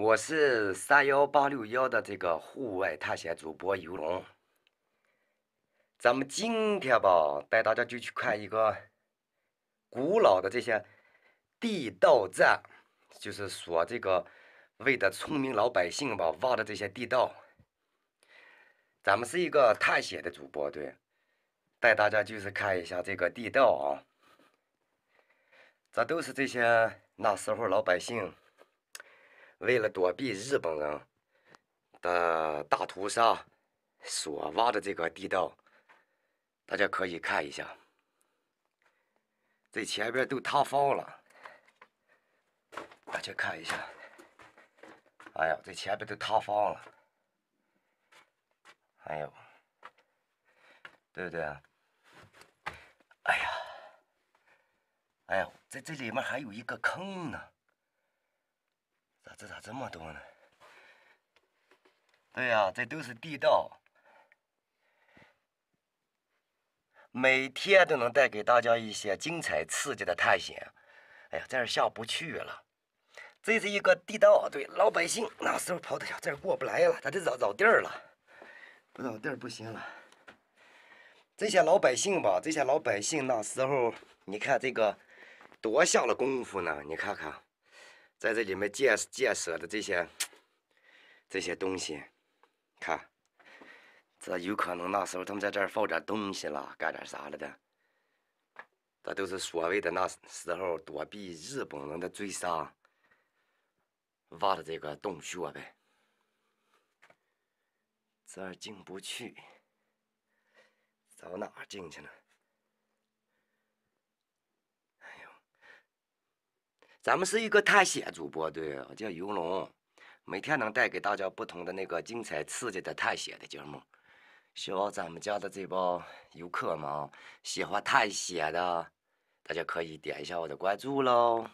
我是三幺八六幺的这个户外探险主播游龙，咱们今天吧带大家就去看一个古老的这些地道战，就是说这个为的村民老百姓吧挖的这些地道。咱们是一个探险的主播，对，带大家就是看一下这个地道啊，这都是这些那时候老百姓。为了躲避日本人的大屠杀，所挖的这个地道，大家可以看一下，这前边都塌方了，大家看一下，哎呀，这前边都塌方了，哎呦，对不对啊？哎呀，哎呀，在这里面还有一个坑呢。这咋这么多呢？对呀，这都是地道，每天都能带给大家一些精彩刺激的探险。哎呀，这儿下不去了，这是一个地道。对，老百姓那时候跑的呀，这儿过不来了，咱得找找地儿了。不找地儿不行了。这些老百姓吧，这些老百姓那时候，你看这个多下了功夫呢，你看看。在这里面建建设的这些这些东西，看，这有可能那时候他们在这儿放点东西了，干点啥了的，这都是所谓的那时候躲避日本人的追杀，挖的这个洞穴呗。这儿进不去，走哪进去了？咱们是一个探险主播，对，叫游龙，每天能带给大家不同的那个精彩刺激的探险的节目，希望咱们家的这帮游客们喜欢探险的，大家可以点一下我的关注喽。